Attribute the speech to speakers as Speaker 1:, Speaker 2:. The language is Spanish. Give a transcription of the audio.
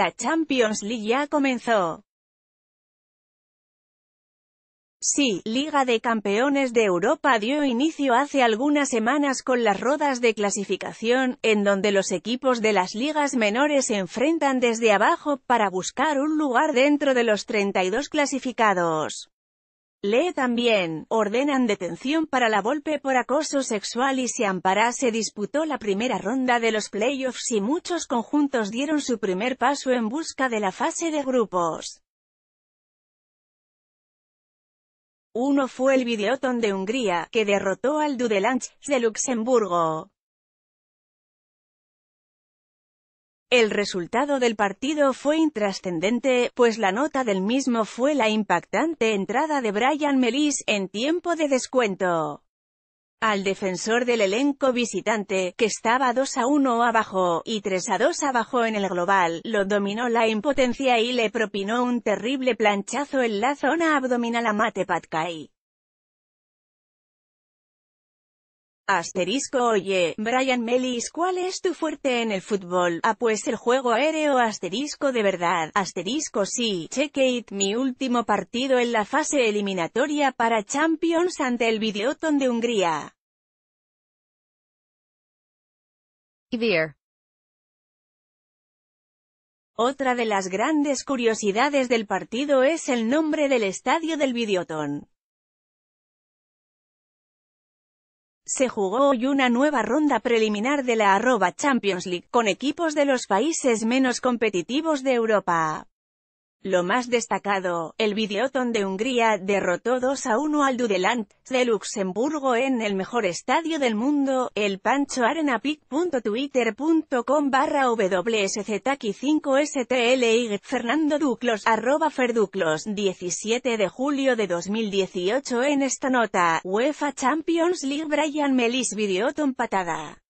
Speaker 1: La Champions League ya comenzó. Sí, Liga de Campeones de Europa dio inicio hace algunas semanas con las rodas de clasificación, en donde los equipos de las ligas menores se enfrentan desde abajo para buscar un lugar dentro de los 32 clasificados. Lee también, ordenan detención para la Volpe por acoso sexual y se ampara se disputó la primera ronda de los playoffs y muchos conjuntos dieron su primer paso en busca de la fase de grupos. Uno fue el Videoton de Hungría, que derrotó al Dudelange de Luxemburgo. El resultado del partido fue intrascendente, pues la nota del mismo fue la impactante entrada de Brian Melis, en tiempo de descuento. Al defensor del elenco visitante, que estaba 2 a 1 abajo, y 3 a 2 abajo en el global, lo dominó la impotencia y le propinó un terrible planchazo en la zona abdominal a Mate Patkai. Asterisco Oye, Brian Mellis ¿cuál es tu fuerte en el fútbol? Ah pues el juego aéreo asterisco de verdad, asterisco sí, check it, mi último partido en la fase eliminatoria para Champions ante el Videoton de Hungría. Otra de las grandes curiosidades del partido es el nombre del estadio del Videoton. Se jugó hoy una nueva ronda preliminar de la arroba Champions League, con equipos de los países menos competitivos de Europa. Lo más destacado, el Videoton de Hungría derrotó 2 a 1 al Dudeland de Luxemburgo en el mejor estadio del mundo, el Pancho Arena pic.twitter.com barra taqui 5 stly Fernando Duclos arroba ferduclos 17 de julio de 2018 en esta nota, UEFA Champions League Brian Melis Videoton patada.